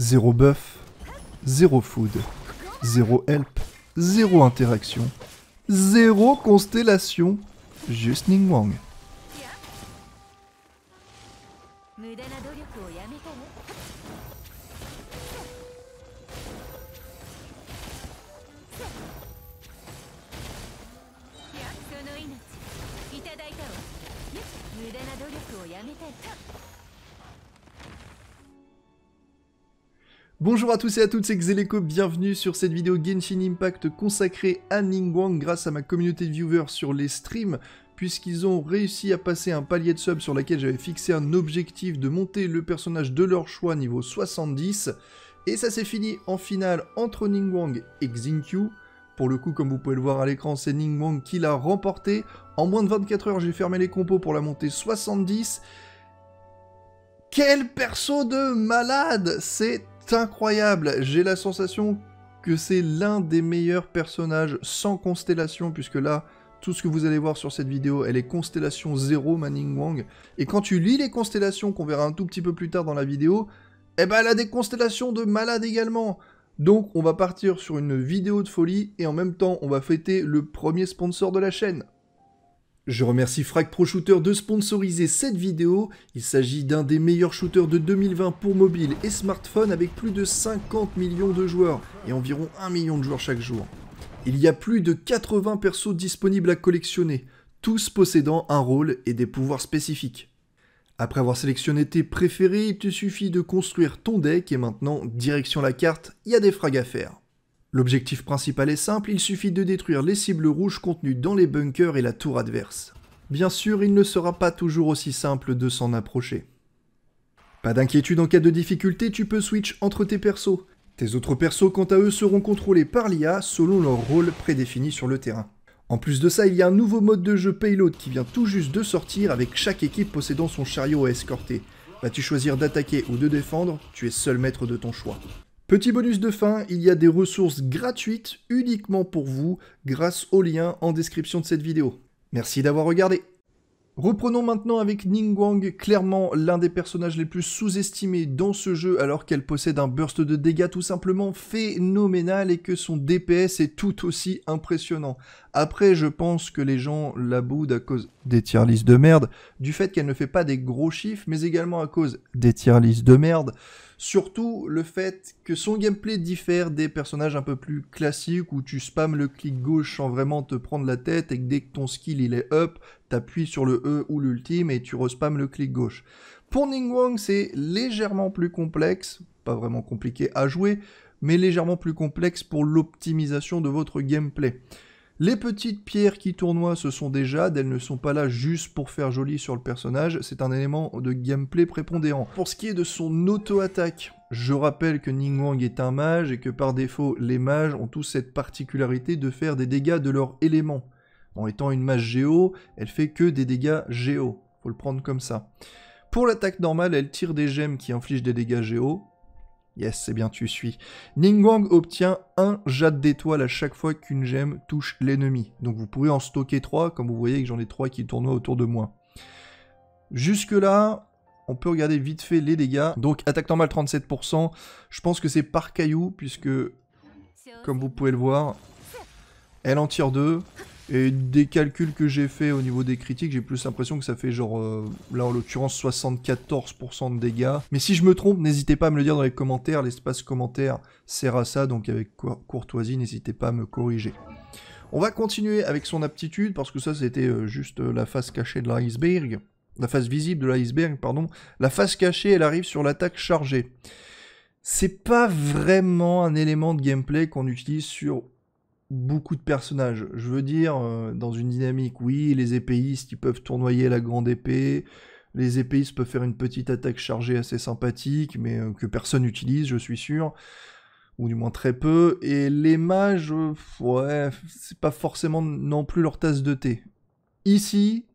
0 buff, 0 food, 0 help, 0 interaction, 0 constellation, juste Ning Wang. Bonjour à tous et à toutes, c'est Xeleco, bienvenue sur cette vidéo Genshin Impact consacrée à Ningguang grâce à ma communauté de viewers sur les streams puisqu'ils ont réussi à passer un palier de sub sur laquelle j'avais fixé un objectif de monter le personnage de leur choix niveau 70 et ça s'est fini en finale entre Ningguang et Xingqiu, Pour le coup, comme vous pouvez le voir à l'écran, c'est Ningguang qui l'a remporté. En moins de 24 heures, j'ai fermé les compos pour la montée 70. Quel perso de malade C'est incroyable. J'ai la sensation que c'est l'un des meilleurs personnages sans constellation, puisque là, tout ce que vous allez voir sur cette vidéo, elle est constellation 0 Manning Wang. Et quand tu lis les constellations qu'on verra un tout petit peu plus tard dans la vidéo, eh ben elle a des constellations de malade également. Donc on va partir sur une vidéo de folie et en même temps on va fêter le premier sponsor de la chaîne. Je remercie Frag Pro Shooter de sponsoriser cette vidéo. Il s'agit d'un des meilleurs shooters de 2020 pour mobile et smartphone avec plus de 50 millions de joueurs et environ 1 million de joueurs chaque jour. Il y a plus de 80 persos disponibles à collectionner, tous possédant un rôle et des pouvoirs spécifiques. Après avoir sélectionné tes préférés, il te suffit de construire ton deck et maintenant, direction la carte, il y a des frags à faire. L'objectif principal est simple, il suffit de détruire les cibles rouges contenues dans les bunkers et la tour adverse. Bien sûr, il ne sera pas toujours aussi simple de s'en approcher. Pas d'inquiétude en cas de difficulté, tu peux switch entre tes persos. Tes autres persos quant à eux seront contrôlés par l'IA selon leur rôle prédéfini sur le terrain. En plus de ça, il y a un nouveau mode de jeu Payload qui vient tout juste de sortir avec chaque équipe possédant son chariot à escorter. Vas-tu choisir d'attaquer ou de défendre Tu es seul maître de ton choix. Petit bonus de fin, il y a des ressources gratuites uniquement pour vous grâce au lien en description de cette vidéo. Merci d'avoir regardé Reprenons maintenant avec Ningguang, clairement l'un des personnages les plus sous-estimés dans ce jeu alors qu'elle possède un burst de dégâts tout simplement phénoménal et que son DPS est tout aussi impressionnant. Après je pense que les gens la boudent à cause des tier de merde, du fait qu'elle ne fait pas des gros chiffres mais également à cause des tier de merde. Surtout le fait que son gameplay diffère des personnages un peu plus classiques où tu spammes le clic gauche sans vraiment te prendre la tête et que dès que ton skill il est up, t'appuies sur le E ou l'ultime et tu respammes le clic gauche. Pour Wong, c'est légèrement plus complexe, pas vraiment compliqué à jouer, mais légèrement plus complexe pour l'optimisation de votre gameplay. Les petites pierres qui tournoient, ce sont des jades, elles ne sont pas là juste pour faire joli sur le personnage, c'est un élément de gameplay prépondérant. Pour ce qui est de son auto-attaque, je rappelle que Ningguang est un mage et que par défaut, les mages ont tous cette particularité de faire des dégâts de leur élément. En étant une masse géo, elle fait que des dégâts géo. Faut le prendre comme ça. Pour l'attaque normale, elle tire des gemmes qui infligent des dégâts géo. Yes, c'est bien, tu suis. Ningguang obtient un jade d'étoile à chaque fois qu'une gemme touche l'ennemi. Donc vous pouvez en stocker 3, comme vous voyez que j'en ai 3 qui tournoient autour de moi. Jusque-là, on peut regarder vite fait les dégâts. Donc attaque normale 37%, je pense que c'est par caillou, puisque, comme vous pouvez le voir, elle en tire 2. Et des calculs que j'ai fait au niveau des critiques, j'ai plus l'impression que ça fait genre, euh, là en l'occurrence, 74% de dégâts. Mais si je me trompe, n'hésitez pas à me le dire dans les commentaires, l'espace commentaire sert à ça, donc avec courtoisie, n'hésitez pas à me corriger. On va continuer avec son aptitude, parce que ça c'était euh, juste euh, la face cachée de l'iceberg, la face visible de l'iceberg, pardon. La face cachée, elle arrive sur l'attaque chargée. C'est pas vraiment un élément de gameplay qu'on utilise sur beaucoup de personnages. Je veux dire, euh, dans une dynamique, oui, les épéistes, qui peuvent tournoyer la grande épée, les épéistes peuvent faire une petite attaque chargée assez sympathique, mais euh, que personne n'utilise, je suis sûr, ou du moins très peu, et les mages, euh, ouais, c'est pas forcément non plus leur tasse de thé. Ici,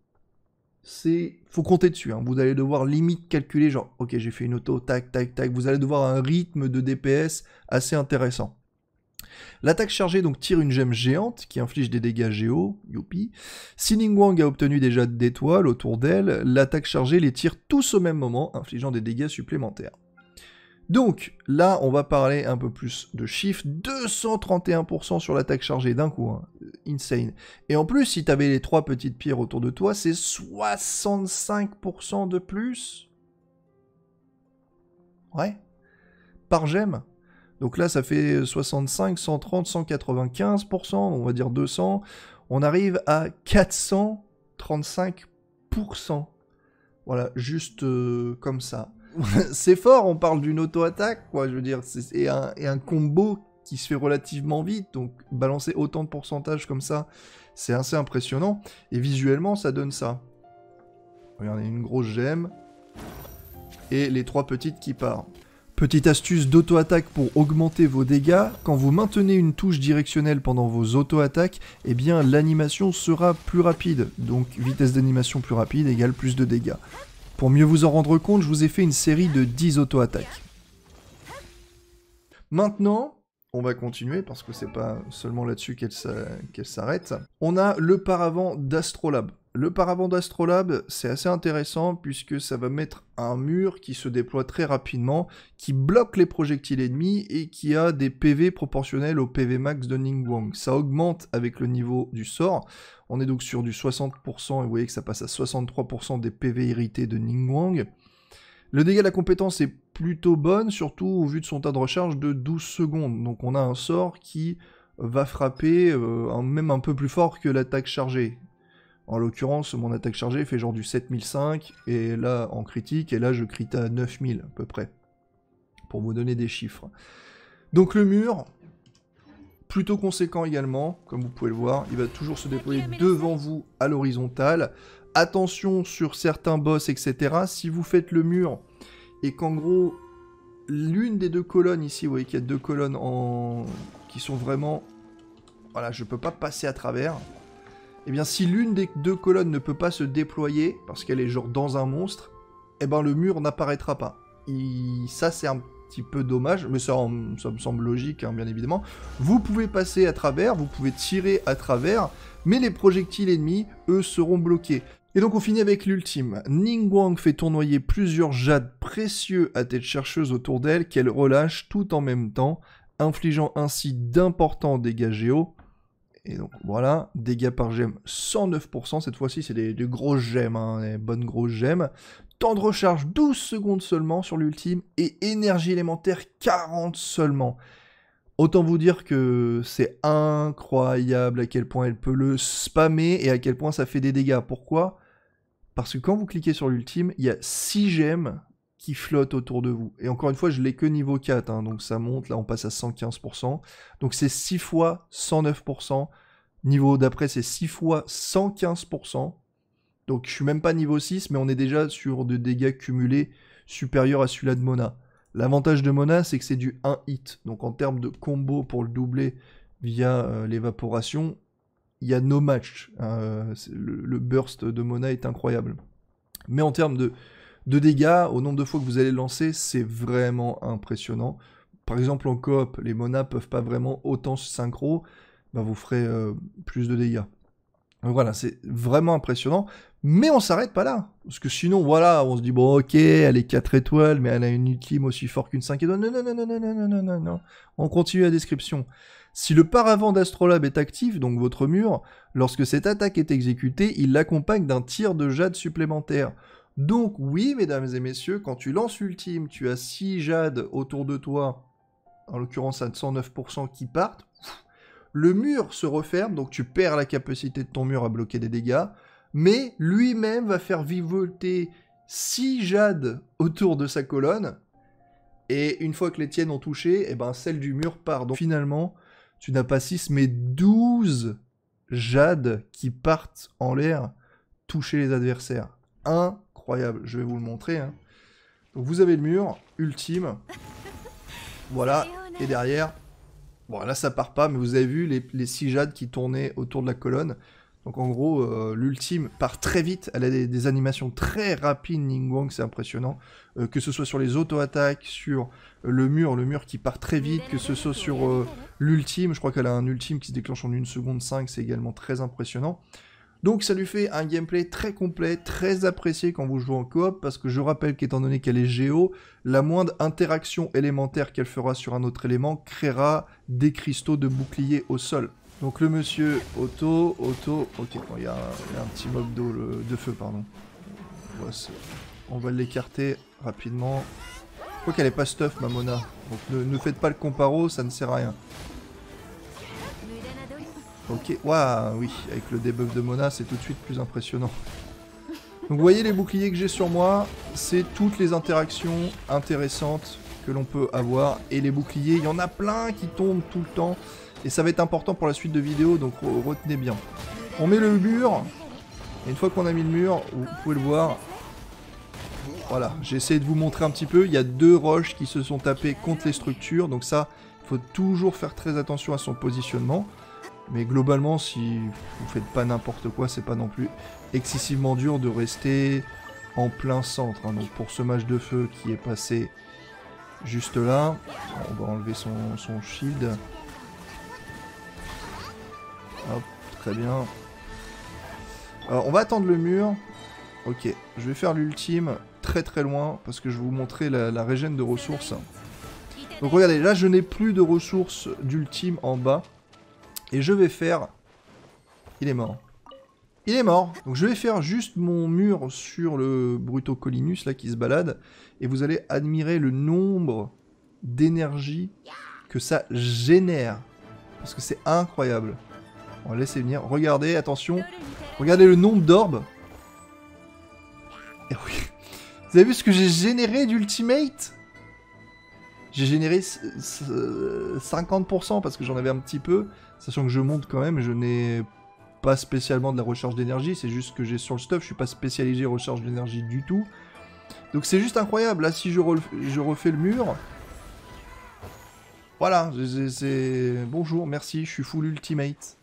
c'est... Faut compter dessus, hein. vous allez devoir limite calculer, genre, ok, j'ai fait une auto, tac, tac, tac, vous allez devoir un rythme de DPS assez intéressant. L'attaque chargée donc tire une gemme géante qui inflige des dégâts géo, youpi. Si Wang a obtenu déjà d'étoiles autour d'elle, l'attaque chargée les tire tous au même moment, infligeant des dégâts supplémentaires. Donc là, on va parler un peu plus de chiffres. 231% sur l'attaque chargée d'un coup. Hein. Insane. Et en plus, si t'avais les trois petites pierres autour de toi, c'est 65% de plus. Ouais. Par gemme. Donc là, ça fait 65, 130, 195%, on va dire 200. On arrive à 435%. Voilà, juste euh, comme ça. c'est fort, on parle d'une auto-attaque, quoi, je veux dire, et un, un combo qui se fait relativement vite, donc balancer autant de pourcentages comme ça, c'est assez impressionnant, et visuellement, ça donne ça. Regardez, une grosse gemme, et les trois petites qui partent. Petite astuce d'auto-attaque pour augmenter vos dégâts, quand vous maintenez une touche directionnelle pendant vos auto-attaques, eh bien l'animation sera plus rapide, donc vitesse d'animation plus rapide égale plus de dégâts. Pour mieux vous en rendre compte, je vous ai fait une série de 10 auto-attaques. Maintenant, on va continuer parce que c'est pas seulement là-dessus qu'elle s'arrête. on a le paravent d'Astrolabe. Le paravent d'Astrolabe, c'est assez intéressant puisque ça va mettre un mur qui se déploie très rapidement, qui bloque les projectiles ennemis et qui a des PV proportionnels au PV max de Ningguang. Ça augmente avec le niveau du sort. On est donc sur du 60% et vous voyez que ça passe à 63% des PV irrités de Ningguang. Le dégât de la compétence est plutôt bonne, surtout au vu de son tas de recharge de 12 secondes. Donc on a un sort qui va frapper euh, même un peu plus fort que l'attaque chargée. En l'occurrence, mon attaque chargée fait genre du 7005, et là en critique, et là je crit à 9000 à peu près, pour vous donner des chiffres. Donc le mur, plutôt conséquent également, comme vous pouvez le voir, il va toujours se déployer devant vous à l'horizontale. Attention sur certains boss, etc. Si vous faites le mur, et qu'en gros, l'une des deux colonnes ici, vous voyez qu'il y a deux colonnes en... qui sont vraiment... Voilà, je peux pas passer à travers eh bien si l'une des deux colonnes ne peut pas se déployer, parce qu'elle est genre dans un monstre, eh ben le mur n'apparaîtra pas. ça c'est un petit peu dommage, mais ça, me semble logique hein, bien évidemment. Vous pouvez passer à travers, vous pouvez tirer à travers, mais les projectiles ennemis, eux, seront bloqués. Et donc on finit avec l'ultime. Ningguang fait tournoyer plusieurs jades précieux à tête chercheuse autour d'elle qu'elle relâche tout en même temps, infligeant ainsi d'importants dégâts géo et donc voilà, dégâts par gemme 109%. Cette fois-ci, c'est des, grosses gemmes, hein, des bonnes grosses gemmes. Temps de recharge 12 secondes seulement sur l'ultime et énergie élémentaire 40 seulement. Autant vous dire que c'est incroyable à quel point elle peut le spammer et à quel point ça fait des dégâts. Pourquoi Parce que quand vous cliquez sur l'ultime, il y a 6 gemmes qui flotte autour de vous. Et encore une fois, je l'ai que niveau 4, hein, donc ça monte, là on passe à 115%. Donc c'est 6 fois 109%. Niveau d'après, c'est 6 fois 115%. Donc je suis même pas niveau 6, mais on est déjà sur des dégâts cumulés supérieurs à celui-là de Mona. L'avantage de Mona, c'est que c'est du 1 hit. Donc en termes de combo pour le doubler via euh, l'évaporation, il y a no match. Hein, euh, le, le burst de Mona est incroyable. Mais en termes de de dégâts au nombre de fois que vous allez lancer, c'est vraiment impressionnant. Par exemple, en coop, les monas peuvent pas vraiment autant synchro, bah vous ferez euh, plus de dégâts. Donc voilà, c'est vraiment impressionnant. Mais on s'arrête pas là. Parce que sinon, voilà, on se dit, bon, ok, elle est 4 étoiles, mais elle a une ultime aussi forte qu'une 5 étoiles. Non, non, non, non, non, non, non, non, non. On continue la description. Si le paravent d'Astrolabe est actif, donc votre mur, lorsque cette attaque est exécutée, il l'accompagne d'un tir de jade supplémentaire. Donc oui, mesdames et messieurs, quand tu lances Ultime, tu as 6 jades autour de toi, en l'occurrence à 109% qui partent, le mur se referme, donc tu perds la capacité de ton mur à bloquer des dégâts, mais lui-même va faire vivoter 6 jades autour de sa colonne, et une fois que les tiennes ont touché, et eh ben celle du mur part. Donc finalement, tu n'as pas 6 mais 12 jades qui partent en l'air toucher les adversaires. 1 incroyable. Je vais vous le montrer. Hein. vous avez le mur, ultime. Voilà, et derrière... Bon, là ça part pas, mais vous avez vu les, six jades qui tournaient autour de la colonne. Donc en gros, euh, l'ultime part très vite, elle a des, animations très rapides, Ningguang, c'est impressionnant. Euh, que ce soit sur les auto-attaques, sur le mur, le mur qui part très vite, que ce soit sur euh, l'ultime, je crois qu'elle a un ultime qui se déclenche en 1 seconde 5, c'est également très impressionnant. Donc ça lui fait un gameplay très complet, très apprécié quand vous jouez en coop, parce que je rappelle qu'étant donné qu'elle est géo, la moindre interaction élémentaire qu'elle fera sur un autre élément créera des cristaux de bouclier au sol. Donc le monsieur, auto, auto, ok, il y, a un petit mob de feu, pardon. on va l'écarter rapidement. Je crois qu'elle est pas stuff, mona. Donc ne faites pas le comparo, ça ne sert à rien. Ok, waouh, oui, avec le debuff de Mona, c'est tout de suite plus impressionnant. Donc vous voyez les boucliers que j'ai sur moi, c'est toutes les interactions intéressantes que l'on peut avoir. Et les boucliers, il y en a plein qui tombent tout le temps. Et ça va être important pour la suite de vidéo, donc retenez bien. On met le mur. Et une fois qu'on a mis le mur, vous pouvez le voir. Voilà, j'ai essayé de vous montrer un petit peu. Il y a deux roches qui se sont tapées contre les structures. Donc ça, il faut toujours faire très attention à son positionnement. Mais globalement, si vous faites pas n'importe quoi, c'est pas non plus excessivement dur de rester en plein centre. Hein. Donc pour ce match de feu qui est passé juste là, on va enlever son, shield. Hop, très bien. on va attendre le mur. Ok, je vais faire l'ultime très très loin parce que je vais vous montrer la, la régène de ressources. Donc regardez, là je n'ai plus de ressources d'ultime en bas. Et je vais faire... Il est mort. Il est mort. Donc je vais faire juste mon mur sur le Bruto Collinus là qui se balade. Et vous allez admirer le nombre d'énergie que ça génère. Parce que c'est incroyable. On va laisser venir. Regardez, attention. Regardez le nombre d'orbes. Eh vous avez vu ce que j'ai généré d'ultimate j'ai généré 50% parce que j'en avais un petit peu, sachant que je monte quand même, je n'ai pas spécialement de la recherche d'énergie, c'est juste que j'ai sur le stuff, je suis pas spécialisé recherche d'énergie du tout. Donc c'est juste incroyable, là si je, je refais le mur... Voilà, c'est... Bonjour, merci, je suis full ultimate.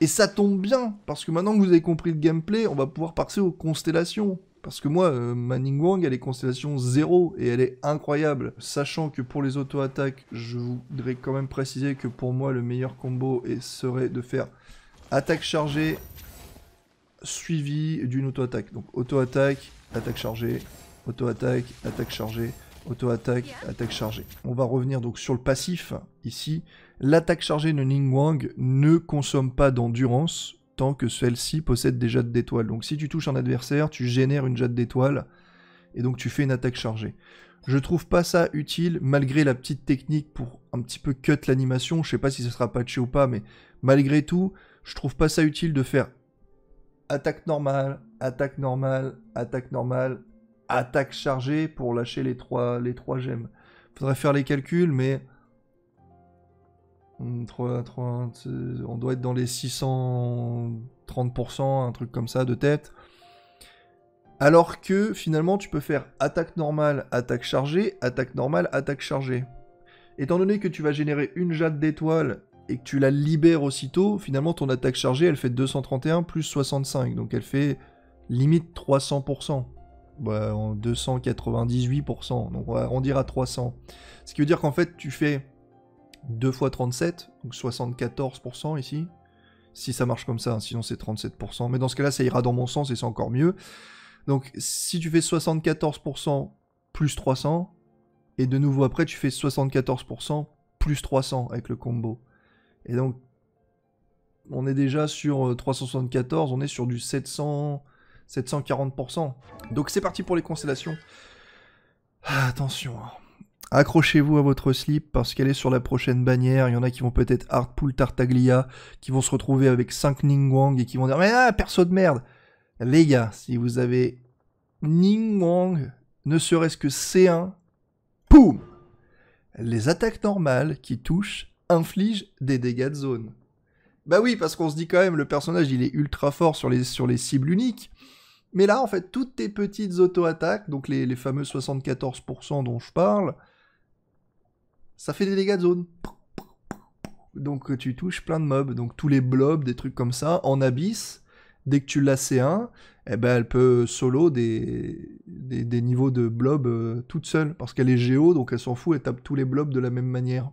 Et ça tombe bien, parce que maintenant que vous avez compris le gameplay, on va pouvoir passer aux constellations. Parce que moi, euh, ma Ningguang, elle est constellation 0 et elle est incroyable. Sachant que pour les auto-attaques, je voudrais quand même préciser que pour moi, le meilleur combo serait de faire attaque chargée suivi d'une auto-attaque. Donc auto-attaque, attaque chargée, auto-attaque, attaque chargée, auto-attaque, attaque chargée. On va revenir donc sur le passif ici. L'attaque chargée de Wang ne consomme pas d'endurance, tant que celle-ci possède des jades d'étoiles. Donc si tu touches un adversaire, tu génères une jatte d'étoiles, et donc tu fais une attaque chargée. Je trouve pas ça utile, malgré la petite technique pour un petit peu cut l'animation, je sais pas si ça sera patché ou pas, mais malgré tout, je trouve pas ça utile de faire attaque normale, attaque normale, attaque normale, attaque chargée pour lâcher les trois, les trois gemmes. Faudrait faire les calculs, mais Hmm, on doit être dans les 630%, un truc comme ça de tête. Alors que finalement, tu peux faire attaque normale, attaque chargée, attaque normale, attaque chargée. Étant donné que tu vas générer une jatte d'étoiles et que tu la libères aussitôt, finalement ton attaque chargée elle fait 231 plus 65, donc elle fait limite 300%. 298%, bah, donc on à 300. Ce qui veut dire qu'en fait tu fais 2 fois 37, donc 74% ici. Si ça marche comme ça, hein, sinon c'est 37%. Mais dans ce cas-là, ça ira dans mon sens et c'est encore mieux. Donc si tu fais 74% plus 300, et de nouveau après tu fais 74% plus 300 avec le combo. Et donc on est déjà sur 374, euh, on est sur du 700, 740%. Donc c'est parti pour les constellations. Ah, attention. Hein. Accrochez-vous à votre slip parce qu'elle est sur la prochaine bannière. Il y en a qui vont peut-être hardpool Tartaglia, qui vont se retrouver avec 5 Ningguang et qui vont dire Mais ah, perso de merde Les gars, si vous avez Ningguang, ne serait-ce que C1, poum Les attaques normales qui touchent infligent des dégâts de zone. Bah oui, parce qu'on se dit quand même, le personnage il est ultra fort sur les, sur les cibles uniques. Mais là, en fait, toutes tes petites auto-attaques, donc les, les fameux 74% dont je parle, ça fait des dégâts de zone. Donc euh, tu touches plein de mobs. Donc tous les blobs, des trucs comme ça, en abysse, dès que tu l'as un, eh ben, elle peut solo des, des, niveaux de blobs euh, toute seule. Parce qu'elle est géo, donc elle s'en fout, elle tape tous les blobs de la même manière.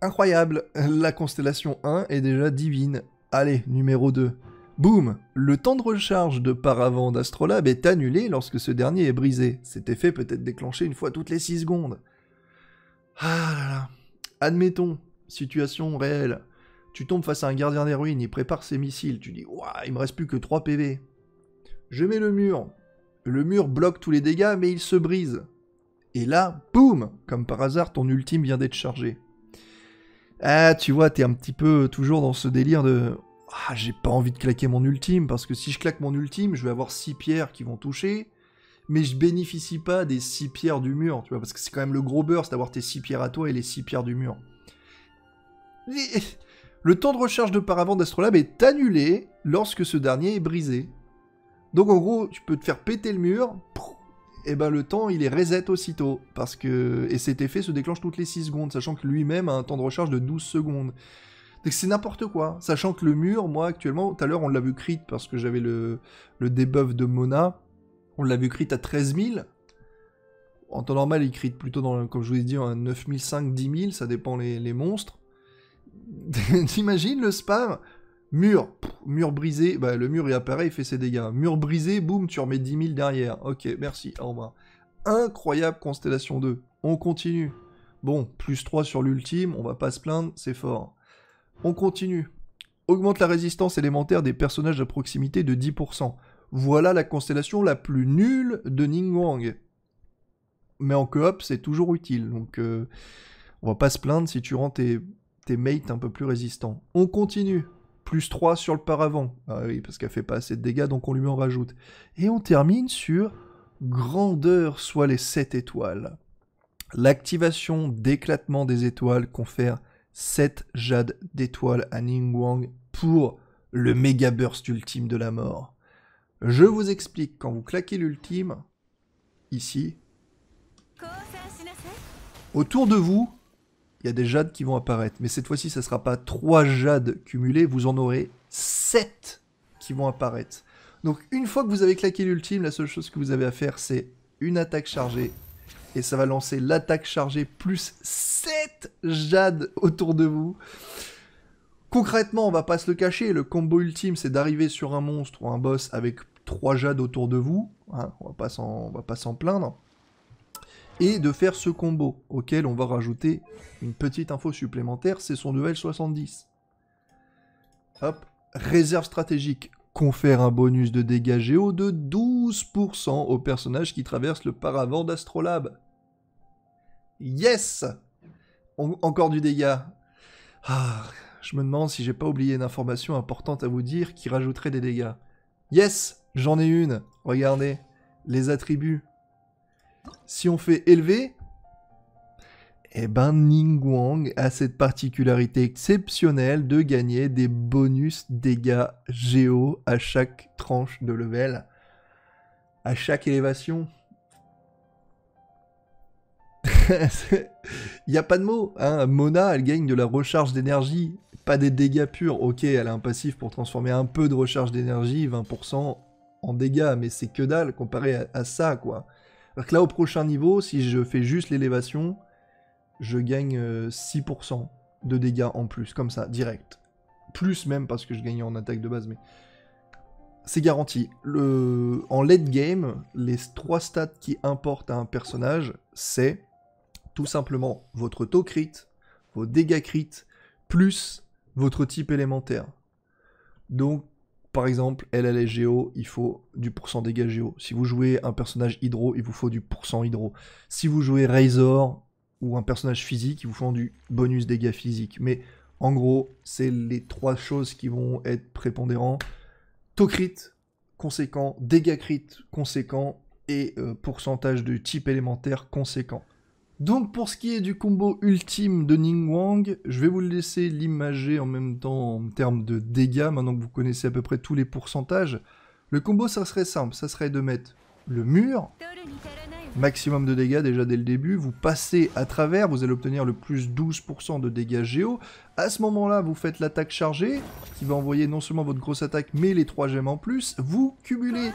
Incroyable, la constellation 1 est déjà divine. Allez, numéro 2. Boum Le temps de recharge de paravent d'Astrolabe est annulé lorsque ce dernier est brisé. Cet effet peut être déclenché une fois toutes les 6 secondes. Ah là là. Admettons, situation réelle. Tu tombes face à un gardien des ruines, il prépare ses missiles. Tu dis, waouh, il me reste plus que 3 PV. Je mets le mur. Le mur bloque tous les dégâts, mais il se brise. Et là, boum Comme par hasard, ton ultime vient d'être chargé. Ah, tu vois, t'es un petit peu toujours dans ce délire de ah, j'ai pas envie de claquer mon ultime, parce que si je claque mon ultime, je vais avoir 6 pierres qui vont toucher, mais je bénéficie pas des 6 pierres du mur, tu vois, parce que c'est quand même le gros burst d'avoir tes 6 pierres à toi et les 6 pierres du mur. Le temps de recharge de paravent d'Astrolabe est annulé lorsque ce dernier est brisé. Donc en gros, tu peux te faire péter le mur, et ben le temps il est reset aussitôt, parce que... Et cet effet se déclenche toutes les 6 secondes, sachant que lui-même a un temps de recharge de 12 secondes. Donc c'est n'importe quoi, sachant que le mur, moi actuellement, tout à l'heure on l'a vu crit parce que j'avais le, le debuff de Mona, on l'a vu crit à 13 000. En temps normal, il crit plutôt, dans, comme je vous ai dit, un 9 500, 10 000, ça dépend les, monstres. T'imagines le spam Mur, mur brisé, bah, le mur il apparaît, il fait ses dégâts. Mur brisé, boum, tu remets 10 000 derrière. Ok, merci, au revoir. Incroyable constellation 2. On continue. Bon, plus 3 sur l'ultime, on va pas se plaindre, c'est fort. On continue. Augmente la résistance élémentaire des personnages à proximité de 10% voilà la constellation la plus nulle de Ningguang. Mais en coop, c'est toujours utile, donc euh, on va pas se plaindre si tu rends tes, mates un peu plus résistants. On continue, plus 3 sur le paravent. Ah oui, parce qu'elle fait pas assez de dégâts, donc on lui en rajoute. Et on termine sur grandeur, soit les 7 étoiles. L'activation d'éclatement des étoiles confère 7 jades d'étoiles à Ningguang pour le méga burst ultime de la mort. Je vous explique, quand vous claquez l'ultime, ici, autour de vous, il y a des jades qui vont apparaître. Mais cette fois-ci, ça ne sera pas 3 jades cumulés. vous en aurez 7 qui vont apparaître. Donc une fois que vous avez claqué l'ultime, la seule chose que vous avez à faire, c'est une attaque chargée. Et ça va lancer l'attaque chargée plus 7 jades autour de vous. Concrètement, on va pas se le cacher, le combo ultime, c'est d'arriver sur un monstre ou un boss avec trois jades autour de vous, hein, on on va pas s'en plaindre, et de faire ce combo, auquel on va rajouter une petite info supplémentaire, c'est son level 70. Hop, réserve stratégique, confère un bonus de dégâts géo de 12% aux personnages qui traversent le paravent d'Astrolabe. Yes Encore du dégât. Ah, je me demande si j'ai pas oublié une information importante à vous dire qui rajouterait des dégâts. Yes, j'en ai une. Regardez, les attributs. Si on fait élever, eh ben Ningguang a cette particularité exceptionnelle de gagner des bonus dégâts géo à chaque tranche de level, à chaque élévation. Il n'y a pas de mot, hein. Mona elle gagne de la recharge d'énergie pas des dégâts purs. Ok, elle a un passif pour transformer un peu de recharge d'énergie, 20% en dégâts, mais c'est que dalle comparé à, ça, quoi. Alors que là, au prochain niveau, si je fais juste l'élévation, je gagne 6% euh, de dégâts en plus, comme ça, direct. Plus même parce que je gagne en attaque de base, mais c'est garanti. Le... En late game, les trois stats qui importent à un personnage, c'est tout simplement votre taux crit, vos dégâts crit, plus votre type élémentaire. Donc, par exemple, LLS Géo, il faut du pourcent dégâts Géo. Si vous jouez un personnage Hydro, il vous faut du pourcent Hydro. Si vous jouez Razor ou un personnage physique, il vous faut du bonus dégâts physique. Mais en gros, c'est les trois choses qui vont être prépondérants. Taux conséquent, dégâts crit, conséquent, et euh, pourcentage de type élémentaire conséquent. Donc pour ce qui est du combo ultime de Ning Wang, je vais vous le laisser l'imager en même temps en termes de dégâts, maintenant que vous connaissez à peu près tous les pourcentages. Le combo ça serait simple, ça serait de mettre le mur, maximum de dégâts déjà dès le début, vous passez à travers, vous allez obtenir le plus 12% de dégâts géo, à ce moment là vous faites l'attaque chargée, qui va envoyer non seulement votre grosse attaque mais les 3 gemmes en plus, vous cumulez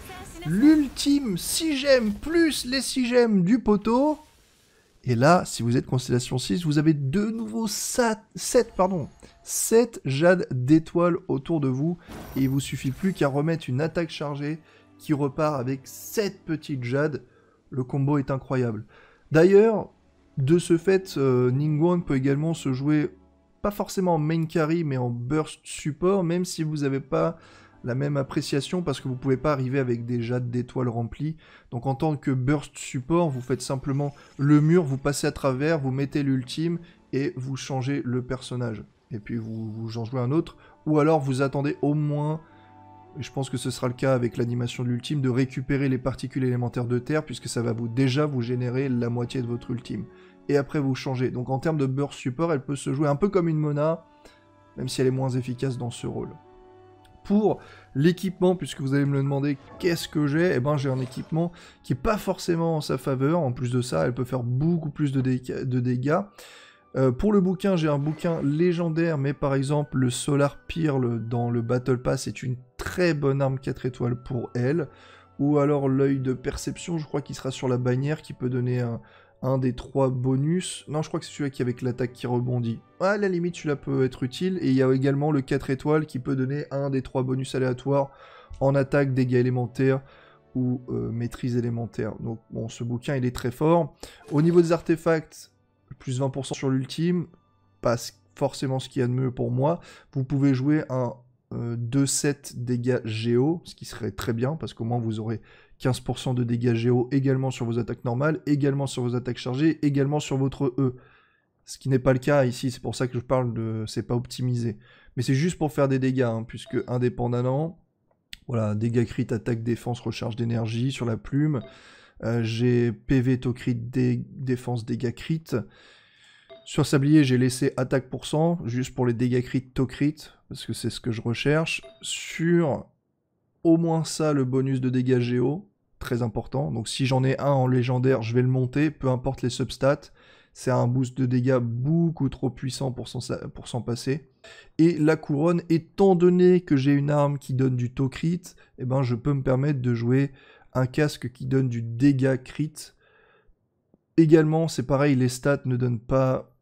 l'ultime 6 gemmes plus les 6 gemmes du poteau, et là, si vous êtes constellation 6, vous avez de nouveau 7, pardon, jades d'étoiles autour de vous. Et il vous suffit plus qu'à remettre une attaque chargée qui repart avec 7 petites jades. Le combo est incroyable. D'ailleurs, de ce fait, euh, Ningguang peut également se jouer pas forcément en main carry, mais en burst support, même si vous n'avez pas la même appréciation parce que vous ne pouvez pas arriver avec des jades d'étoiles remplies. Donc en tant que burst support, vous faites simplement le mur, vous passez à travers, vous mettez l'ultime et vous changez le personnage. Et puis vous, vous en jouez un autre. Ou alors vous attendez au moins, je pense que ce sera le cas avec l'animation de l'ultime, de récupérer les particules élémentaires de terre puisque ça va vous déjà vous générer la moitié de votre ultime. Et après vous changez. Donc en termes de burst support, elle peut se jouer un peu comme une mona, même si elle est moins efficace dans ce rôle pour l'équipement, puisque vous allez me le demander, qu'est-ce que j'ai Eh ben j'ai un équipement qui n'est pas forcément en sa faveur, en plus de ça, elle peut faire beaucoup plus de, dégâts. Euh, pour le bouquin, j'ai un bouquin légendaire, mais par exemple le Solar Pearl dans le Battle Pass est une très bonne arme 4 étoiles pour elle. Ou alors l'œil de perception, je crois qu'il sera sur la bannière, qui peut donner un, un des trois bonus. Non, je crois que c'est celui qui avec l'attaque qui rebondit. À la limite, celui-là peut être utile. Et il y a également le 4 étoiles qui peut donner un des trois bonus aléatoires en attaque, dégâts élémentaires ou euh, maîtrise élémentaire. Donc bon, ce bouquin, il est très fort. Au niveau des artefacts, plus 20% sur l'ultime, pas forcément ce qu'il y a de mieux pour moi. Vous pouvez jouer un 2-7 euh, dégâts géo, ce qui serait très bien, parce qu'au moins vous aurez 15% de dégâts géo également sur vos attaques normales, également sur vos attaques chargées, également sur votre E. Ce qui n'est pas le cas ici, c'est pour ça que je parle de c'est pas optimisé. Mais c'est juste pour faire des dégâts, hein, puisque indépendamment, voilà, dégâts crit, attaque, défense, recharge d'énergie sur la plume. Euh, j'ai PV, taux crit, défense, dégâts crit. Sur sablier, j'ai laissé attaque pour cent, juste pour les dégâts crit, taux crit, parce que c'est ce que je recherche. Sur au moins ça, le bonus de dégâts géo, très important. Donc si j'en ai un en légendaire, je vais le monter, peu importe les substats. C'est un boost de dégâts beaucoup trop puissant pour s'en passer. Et la couronne, étant donné que j'ai une arme qui donne du taux crit, eh ben, je peux me permettre de jouer un casque qui donne du dégât crit. Également, c'est pareil, les stats ne donnent pas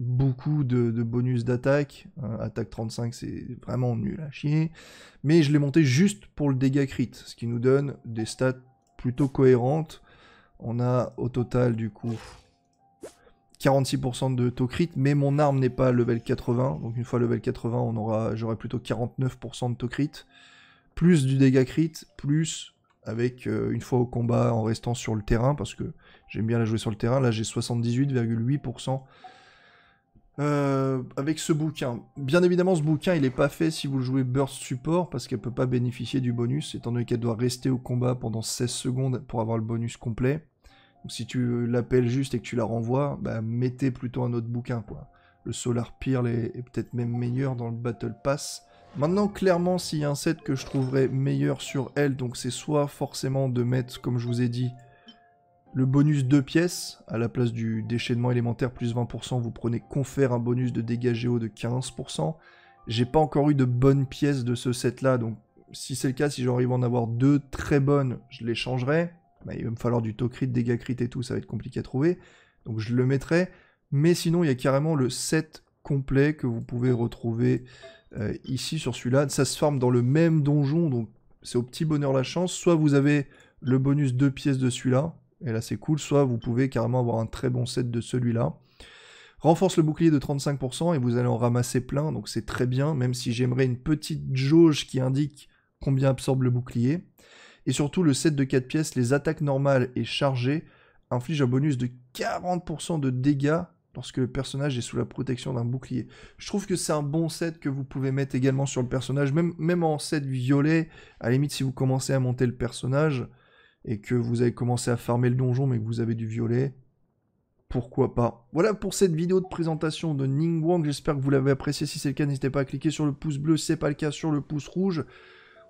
beaucoup de, bonus d'attaque. Euh, attaque 35, c'est vraiment nul à chier. Mais je l'ai monté juste pour le dégât crit, ce qui nous donne des stats plutôt cohérentes. On a au total, du coup, 46% de taux crit, mais mon arme n'est pas level 80. Donc une fois level 80, on aura, j'aurai plutôt 49% de taux crit. Plus du dégât crit, plus avec euh, une fois au combat en restant sur le terrain, parce que j'aime bien la jouer sur le terrain. Là, j'ai 78,8% euh, avec ce bouquin. Bien évidemment, ce bouquin, il n'est pas fait si vous jouez Burst Support, parce qu'elle ne peut pas bénéficier du bonus, étant donné qu'elle doit rester au combat pendant 16 secondes pour avoir le bonus complet. Donc si tu l'appelles juste et que tu la renvoies, bah, mettez plutôt un autre bouquin, quoi. Le Solar Pearl est, est peut-être même meilleur dans le Battle Pass. Maintenant, clairement, s'il y a un set que je trouverais meilleur sur elle, donc c'est soit forcément de mettre, comme je vous ai dit, le bonus 2 pièces, à la place du déchaînement élémentaire plus 20%, vous prenez confère un bonus de dégâts géo de 15%. J'ai pas encore eu de bonnes pièces de ce set là, donc si c'est le cas, si j'arrive à en avoir deux très bonnes, je les changerai. Bah, il va me falloir du taux crit, dégâts et tout, ça va être compliqué à trouver. Donc je le mettrai. Mais sinon, il y a carrément le set complet que vous pouvez retrouver euh, ici sur celui-là. Ça se forme dans le même donjon, donc c'est au petit bonheur la chance. Soit vous avez le bonus 2 pièces de celui-là, et là c'est cool, soit vous pouvez carrément avoir un très bon set de celui-là. Renforce le bouclier de 35% et vous allez en ramasser plein, donc c'est très bien, même si j'aimerais une petite jauge qui indique combien absorbe le bouclier. Et surtout le set de 4 pièces, les attaques normales et chargées inflige un bonus de 40% de dégâts lorsque le personnage est sous la protection d'un bouclier. Je trouve que c'est un bon set que vous pouvez mettre également sur le personnage, même, même en set violet, à la limite si vous commencez à monter le personnage, et que vous avez commencé à farmer le donjon mais que vous avez du violet, pourquoi pas. Voilà pour cette vidéo de présentation de Ningguang, j'espère que vous l'avez apprécié, si c'est le cas n'hésitez pas à cliquer sur le pouce bleu, si c'est pas le cas sur le pouce rouge.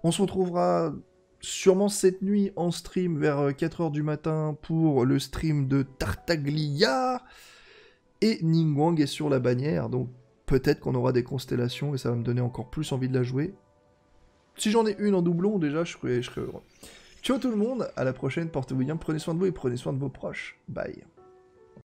On se retrouvera sûrement cette nuit en stream vers 4h euh, du matin pour le stream de Tartaglia et Wang est sur la bannière, donc peut-être qu'on aura des constellations et ça va me donner encore plus envie de la jouer. Si j'en ai une en doublon déjà, je je serais heureux. Ciao tout le monde, à la prochaine, portez-vous bien, prenez soin de vous et prenez soin de vos proches. Bye.